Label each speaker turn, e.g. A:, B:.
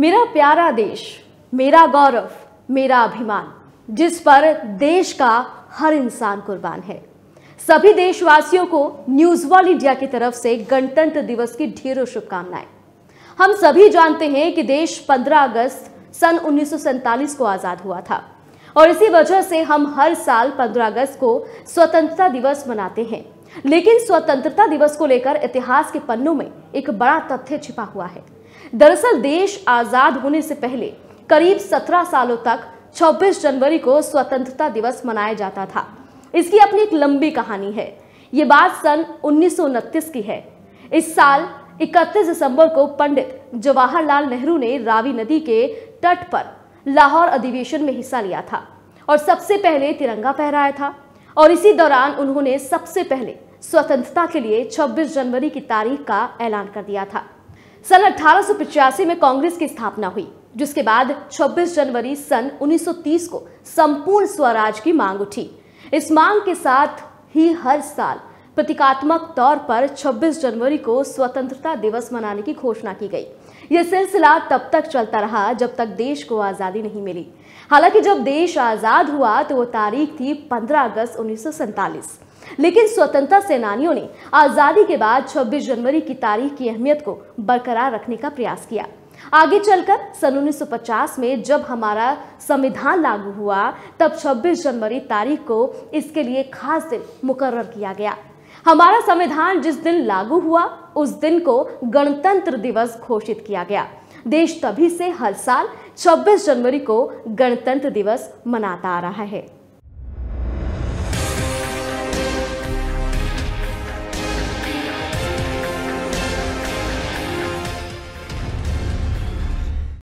A: मेरा प्यारा देश मेरा गौरव मेरा अभिमान जिस पर देश का हर इंसान कुर्बान है सभी देशवासियों को न्यूज वर्ल्ड इंडिया की तरफ से गणतंत्र दिवस की ढेरों शुभकामनाएं हम सभी जानते हैं कि देश 15 अगस्त सन उन्नीस को आज़ाद हुआ था और इसी वजह से हम हर साल 15 अगस्त को स्वतंत्रता दिवस मनाते हैं लेकिन स्वतंत्रता दिवस को लेकर इतिहास के पन्नों में एक बड़ा तथ्य छिपा हुआ है दरअसल देश आज़ाद होने से पहले करीब 17 सालों तक 26 जनवरी को स्वतंत्रता दिवस मनाया जाता था इसकी अपनी एक लंबी कहानी है ये बात सन उन्नीस की है इस साल 31 दिसंबर को पंडित जवाहरलाल नेहरू ने रावी नदी के तट पर लाहौर अधिवेशन में हिस्सा लिया था और सबसे पहले तिरंगा फहराया था और इसी दौरान उन्होंने सबसे पहले स्वतंत्रता के लिए 26 जनवरी की तारीख का ऐलान कर दिया था सन अठारह में कांग्रेस की स्थापना हुई जिसके बाद 26 जनवरी सन 1930 को संपूर्ण स्वराज की मांग उठी इस मांग के साथ ही हर साल प्रतीकात्मक तौर पर 26 जनवरी को स्वतंत्रता दिवस मनाने की घोषणा की गई यह सिलसिला तब तक चलता रहा जब तक देश को आज़ादी नहीं मिली हालांकि जब देश आज़ाद हुआ तो वो तारीख थी 15 अगस्त उन्नीस लेकिन स्वतंत्रता सेनानियों ने आज़ादी के बाद 26 जनवरी की तारीख की अहमियत को बरकरार रखने का प्रयास किया आगे चलकर सन 1950 में जब हमारा संविधान लागू हुआ तब 26 जनवरी तारीख को इसके लिए खास दिन मुकर्र किया गया हमारा संविधान जिस दिन लागू हुआ उस दिन को गणतंत्र दिवस घोषित किया गया देश तभी से हर साल 26 जनवरी को गणतंत्र दिवस मनाता आ रहा है